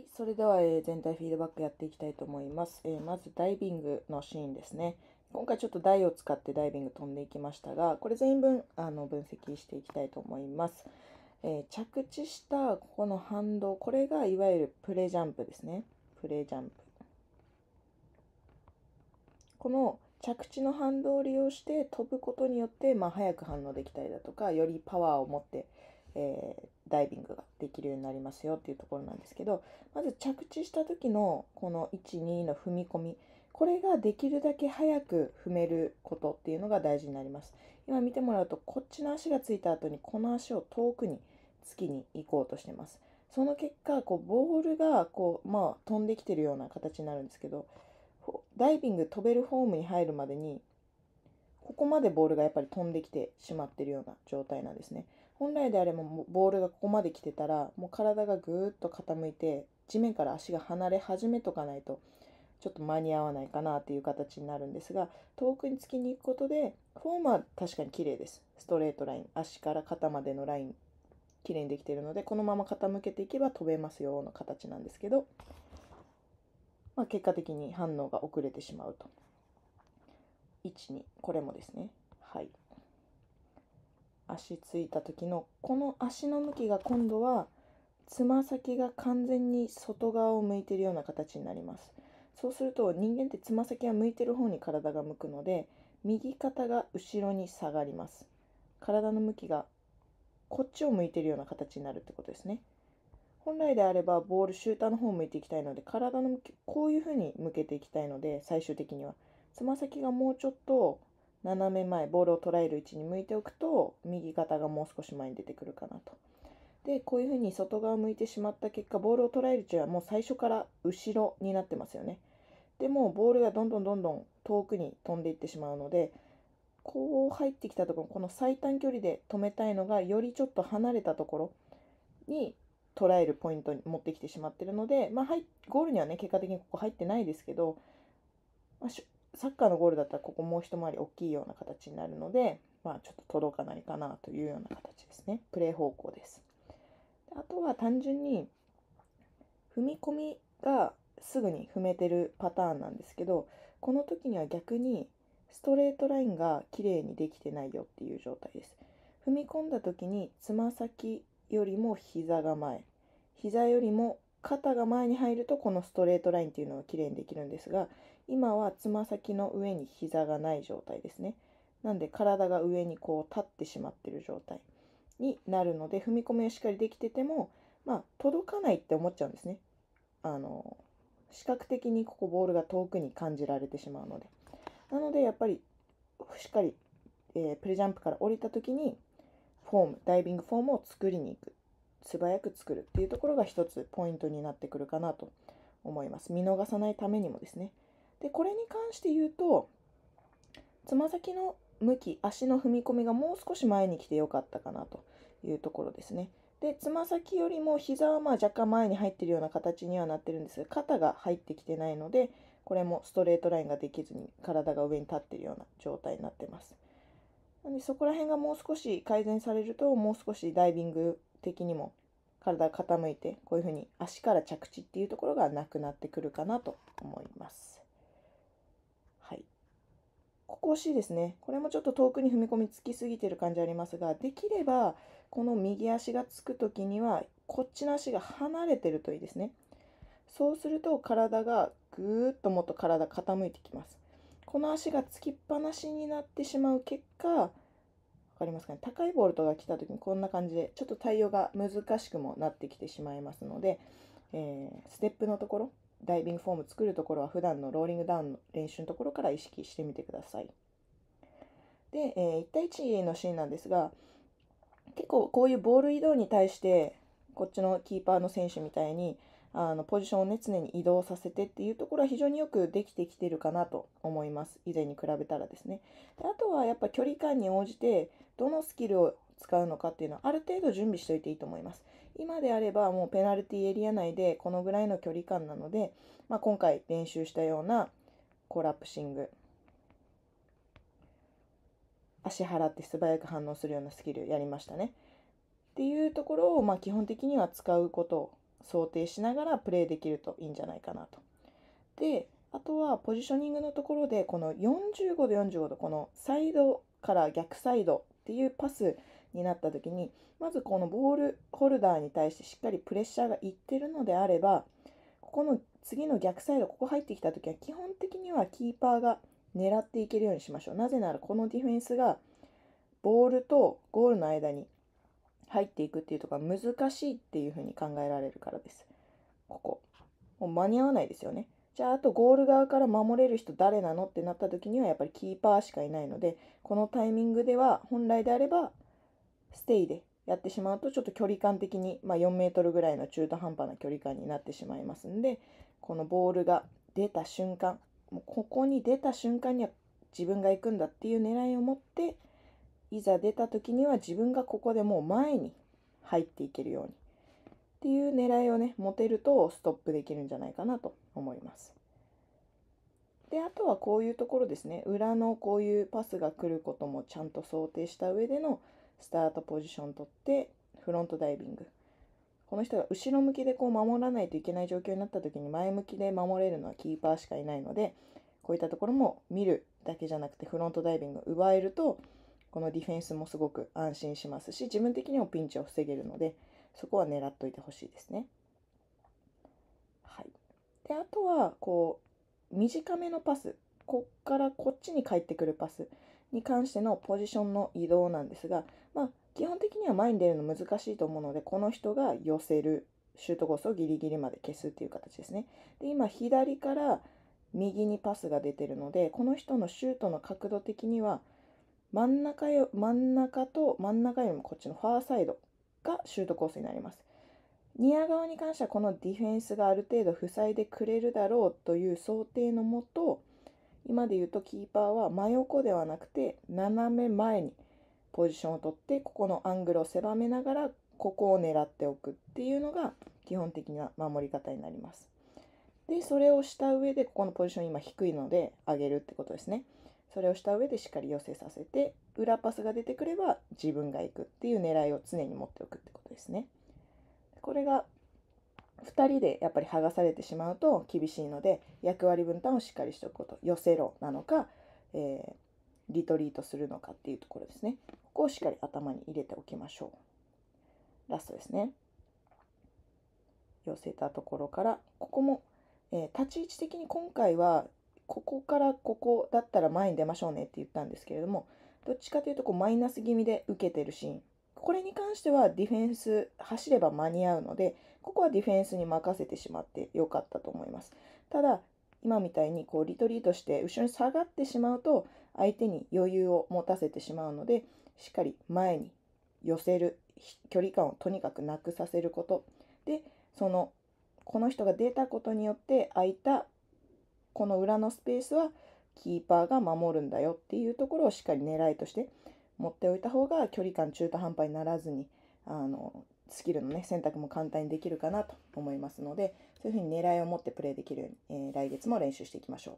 はいそれでは、えー、全体フィードバックやっていきたいと思います、えー、まずダイビングのシーンですね今回ちょっと台を使ってダイビング飛んでいきましたがこれ全員分あの分析していきたいと思います、えー、着地したここの反動これがいわゆるプレジャンプですねプレジャンプこの着地の反動を利用して飛ぶことによって、まあ、早く反応できたりだとかよりパワーを持ってえー、ダイビングができるようになりますよっていうところなんですけどまず着地した時のこの12の踏み込みこれができるだけ早く踏めることっていうのが大事になります今見てもらうとこっちの足がついた後にこの足を遠くに月きに行こうとしてますその結果こうボールがこう、まあ、飛んできてるような形になるんですけどダイビング飛べるフォームに入るまでにここまでボールがやっぱり飛んできてしまってるような状態なんですね。本来であればボールがここまで来てたらもう体がぐーっと傾いて地面から足が離れ始めとかないとちょっと間に合わないかなっていう形になるんですが遠くに突きに行くことでフォームは確かに綺麗ですストレートライン足から肩までのライン綺麗にできているのでこのまま傾けていけば飛べますよの形なんですけど、まあ、結果的に反応が遅れてしまうと1 2これもですねはい足ついた時のこの足の向きが今度はつま先が完全に外側を向いてるような形になりますそうすると人間ってつま先は向いてる方に体が向くので右肩が後ろに下がります体の向きがこっちを向いてるような形になるってことですね本来であればボールシューターの方を向いていきたいので体の向きこういう風に向けていきたいので最終的にはつま先がもうちょっと斜め前ボールを捉える位置に向いておくと右肩がもう少し前に出てくるかなと。でこういうふうに外側を向いてしまった結果ボールを捉える位置はもう最初から後ろになってますよね。でもボールがどんどんどんどん遠くに飛んでいってしまうのでこう入ってきたところこの最短距離で止めたいのがよりちょっと離れたところに捉えるポイントに持ってきてしまってるので、まあ、ゴールにはね結果的にここ入ってないですけど、まあ、サッカーのゴールだったらここもう一回り大きいような形になるので、まあ、ちょっと届かないかなというような形ですねプレー方向ですあとは単純に踏み込みがすぐに踏めてるパターンなんですけどこの時には逆にストレートラインが綺麗にできてないよっていう状態です踏み込んだ時につま先よりも膝が前膝よりも肩が前に入るとこのストレートラインっていうのは綺麗にできるんですが今はつま先の上に膝がない状態ですねなんで体が上にこう立ってしまってる状態になるので踏み込みをしっかりできててもまあ届かないって思っちゃうんですねあの視覚的にここボールが遠くに感じられてしまうのでなのでやっぱりしっかり、えー、プレジャンプから降りた時にフォームダイビングフォームを作りに行く素早く作るっていうところが一つポイントになってくるかなと思います見逃さないためにもですねでこれに関して言うとつま先の向き足の踏み込みがもう少し前に来てよかったかなというところですね。でつま先よりも膝はまあ若干前に入ってるような形にはなってるんですが肩が入ってきてないのでこれもストレートラインができずに体が上に立ってるような状態になってます。なのでそこら辺がもう少し改善されるともう少しダイビング的にも体が傾いてこういうふうに足から着地っていうところがなくなってくるかなと思います。こですね。これもちょっと遠くに踏み込みつきすぎてる感じありますが、できればこの右足がつく時には、こっちの足が離れてるといいですね。そうすると体がぐーっともっと体傾いてきます。この足がつきっぱなしになってしまう結果、わかりますかね、高いボルトが来た時にこんな感じで、ちょっと対応が難しくもなってきてしまいますので、えー、ステップのところ、ダイビングフォーム作るところは普段のローリングダウンの練習のところから意識してみてください。で、えー、1対1のシーンなんですが結構こういうボール移動に対してこっちのキーパーの選手みたいにあのポジションをね常に移動させてっていうところは非常によくできてきてるかなと思います以前に比べたらですねであとはやっぱ距離感に応じてどのスキルを使うのかっていうのはある程度準備しておいていいと思います。今であればもうペナルティエリア内でこのぐらいの距離感なので、まあ、今回練習したようなコラプシング足払って素早く反応するようなスキルやりましたね。っていうところをまあ基本的には使うことを想定しながらプレイできるといいんじゃないかなと。であとはポジショニングのところでこの45度45度このサイドから逆サイドっていうパスになった時にまずこのボールホルダーに対してしっかりプレッシャーがいってるのであればここの次の逆サイドここ入ってきた時は基本的にはキーパーが狙っていけるようにしましょうなぜならこのディフェンスがボールとゴールの間に入っていくっていうとこが難しいっていうふうに考えられるからですここもう間に合わないですよねじゃああとゴール側から守れる人誰なのってなった時にはやっぱりキーパーしかいないのでこのタイミングでは本来であればステイでやってしまうとちょっと距離感的に、まあ、4メートルぐらいの中途半端な距離感になってしまいますんでこのボールが出た瞬間もうここに出た瞬間には自分が行くんだっていう狙いを持っていざ出た時には自分がここでもう前に入っていけるようにっていう狙いをね持てるとストップできるんじゃないかなと思います。であとはこういうところですね裏のこういうパスが来ることもちゃんと想定した上でのスタートポジション取ってフロントダイビングこの人が後ろ向きでこう守らないといけない状況になった時に前向きで守れるのはキーパーしかいないのでこういったところも見るだけじゃなくてフロントダイビングを奪えるとこのディフェンスもすごく安心しますし自分的にもピンチを防げるのでそこは狙っといてほしいですね。であとはこう短めのパスこっからこっちに返ってくるパスに関してのポジションの移動なんですが、まあ、基本的には前に出るの難しいと思うのでこの人が寄せるシュートコースをギリギリまで消すっていう形ですね。で今左から右にパスが出てるのでこの人のシュートの角度的には真ん中よ真ん中と真ん中よりもこっちのファーサイドがシュートコースになります。ニア側に関してはこのディフェンスがある程度塞いでくれるだろうという想定のもと今で言うとキーパーは真横ではなくて斜め前にポジションを取ってここのアングルを狭めながらここを狙っておくっていうのが基本的な守り方になります。でそれをした上でここのポジション今低いので上げるってことですね。それをした上でしっかり寄せさせて裏パスが出てくれば自分が行くっていう狙いを常に持っておくってことですね。これが2人でやっぱり剥がされてしまうと厳しいので役割分担をしっかりしておくこと寄せろなのか、えー、リトリートするのかっていうところですねここをしっかり頭に入れておきましょうラストですね寄せたところからここも、えー、立ち位置的に今回はここからここだったら前に出ましょうねって言ったんですけれどもどっちかというとこうマイナス気味で受けてるシーンこれに関してはディフェンス走れば間に合うのでここはディフェンスに任せてしまってよかったと思いますただ今みたいにこうリトリートして後ろに下がってしまうと相手に余裕を持たせてしまうのでしっかり前に寄せる距離感をとにかくなくさせることでそのこの人が出たことによって空いたこの裏のスペースはキーパーが守るんだよっていうところをしっかり狙いとして持っておいた方が距離感中途半端にならずにあのスキルの、ね、選択も簡単にできるかなと思いますのでそういうふうに狙いを持ってプレーできるように、えー、来月も練習していきましょう。